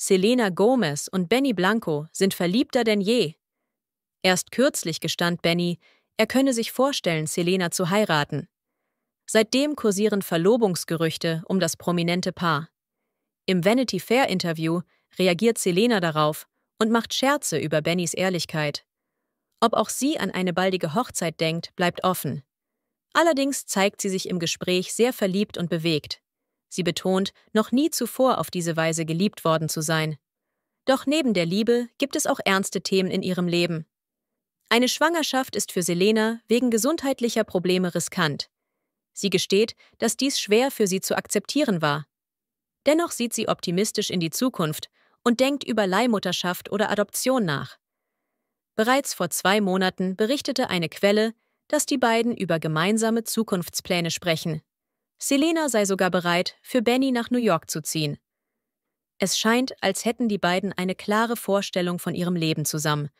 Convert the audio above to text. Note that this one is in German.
Selena Gomez und Benny Blanco sind verliebter denn je. Erst kürzlich gestand Benny, er könne sich vorstellen, Selena zu heiraten. Seitdem kursieren Verlobungsgerüchte um das prominente Paar. Im Vanity Fair Interview reagiert Selena darauf und macht Scherze über Bennys Ehrlichkeit. Ob auch sie an eine baldige Hochzeit denkt, bleibt offen. Allerdings zeigt sie sich im Gespräch sehr verliebt und bewegt. Sie betont, noch nie zuvor auf diese Weise geliebt worden zu sein. Doch neben der Liebe gibt es auch ernste Themen in ihrem Leben. Eine Schwangerschaft ist für Selena wegen gesundheitlicher Probleme riskant. Sie gesteht, dass dies schwer für sie zu akzeptieren war. Dennoch sieht sie optimistisch in die Zukunft und denkt über Leihmutterschaft oder Adoption nach. Bereits vor zwei Monaten berichtete eine Quelle, dass die beiden über gemeinsame Zukunftspläne sprechen. Selena sei sogar bereit, für Benny nach New York zu ziehen. Es scheint, als hätten die beiden eine klare Vorstellung von ihrem Leben zusammen –